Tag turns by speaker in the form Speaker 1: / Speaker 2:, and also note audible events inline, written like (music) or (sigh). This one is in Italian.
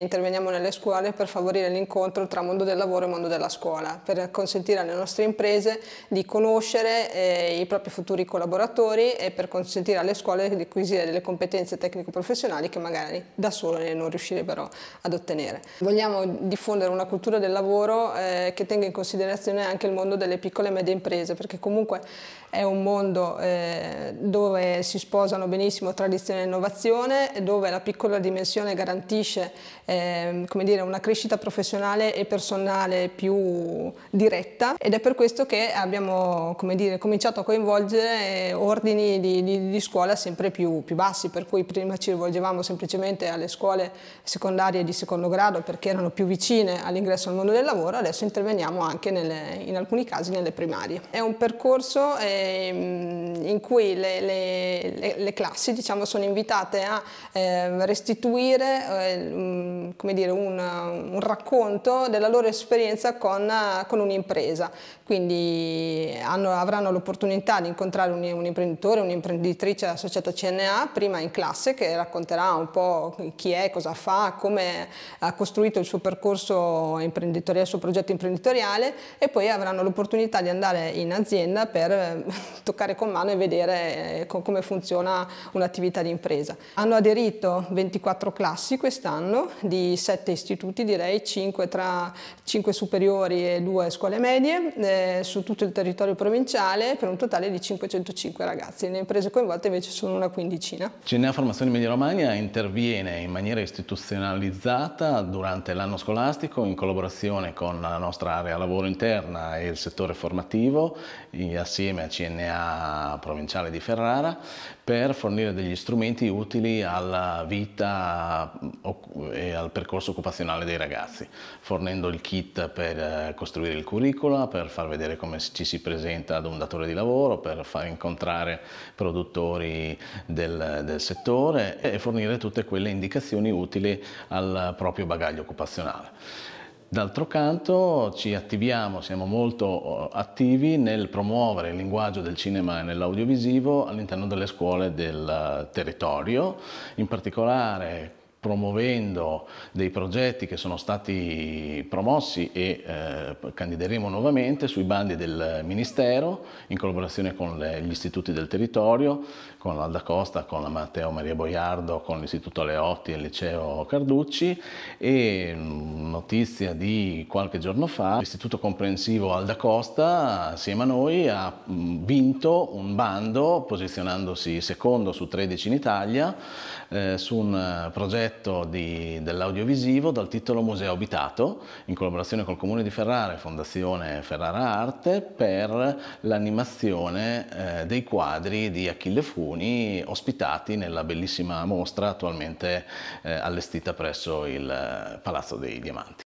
Speaker 1: Interveniamo nelle scuole per favorire l'incontro tra mondo del lavoro e mondo della scuola, per consentire alle nostre imprese di conoscere eh, i propri futuri collaboratori e per consentire alle scuole di acquisire delle competenze tecnico-professionali che magari da sole non riuscirebbero ad ottenere. Vogliamo diffondere una cultura del lavoro eh, che tenga in considerazione anche il mondo delle piccole e medie imprese, perché comunque è un mondo eh, dove si sposano benissimo tradizione e innovazione, dove la piccola dimensione garantisce eh, come dire, una crescita professionale e personale più diretta ed è per questo che abbiamo come dire, cominciato a coinvolgere eh, ordini di, di, di scuola sempre più, più, bassi, per cui prima ci rivolgevamo semplicemente alle scuole secondarie di secondo grado perché erano più vicine all'ingresso al mondo del lavoro, adesso interveniamo anche nelle, in alcuni casi nelle primarie. È un percorso eh, in cui le, le, le, le classi diciamo, sono invitate a ehm, eh, restituire Ehm, come dire, un, un racconto della loro esperienza con, con un'impresa. Quindi hanno, avranno l'opportunità di incontrare un, un imprenditore, un'imprenditrice associata a CNA prima in classe che racconterà un po' chi è, cosa fa, come ha costruito il suo percorso imprenditoriale, il suo progetto imprenditoriale e poi avranno l'opportunità di andare in azienda per (laughs) toccare con mano e vedere eh, come funziona un'attività di impresa. Hanno aderito 24 classi quest'anno di sette istituti, direi, cinque tra cinque superiori e due scuole medie eh, su tutto il territorio provinciale per un totale di 505 ragazzi. Le imprese coinvolte invece sono una quindicina.
Speaker 2: Cinea Formazione Media Romagna interviene in maniera istituzionalizzata durante l'anno scolastico in collaborazione con la nostra area lavoro interna e il settore formativo assieme a CNA provinciale di Ferrara per fornire degli strumenti utili alla vita mm, e al percorso occupazionale dei ragazzi, fornendo il kit per eh, costruire il curriculum, per far vedere come ci si presenta ad un datore di lavoro, per far incontrare produttori del, del settore e fornire tutte quelle indicazioni utili al proprio bagaglio occupazionale. D'altro canto ci attiviamo, siamo molto eh, attivi nel promuovere il linguaggio del cinema e nell'audiovisivo all'interno delle scuole del eh, territorio, in particolare promuovendo dei progetti che sono stati promossi e eh, candideremo nuovamente sui bandi del Ministero in collaborazione con le, gli istituti del territorio, con l'Alda Costa, con la Matteo Maria Boiardo, con l'Istituto Leotti e il Liceo Carducci e mm, notizia di qualche giorno fa l'Istituto Comprensivo Alda Costa assieme a noi ha mm, vinto un bando posizionandosi secondo su 13 in Italia eh, su un eh, progetto progetto di, dell'audiovisivo dal titolo Museo Abitato, in collaborazione col Comune di Ferrara e Fondazione Ferrara Arte, per l'animazione eh, dei quadri di Achille Funi ospitati nella bellissima mostra attualmente eh, allestita presso il eh, Palazzo dei Diamanti.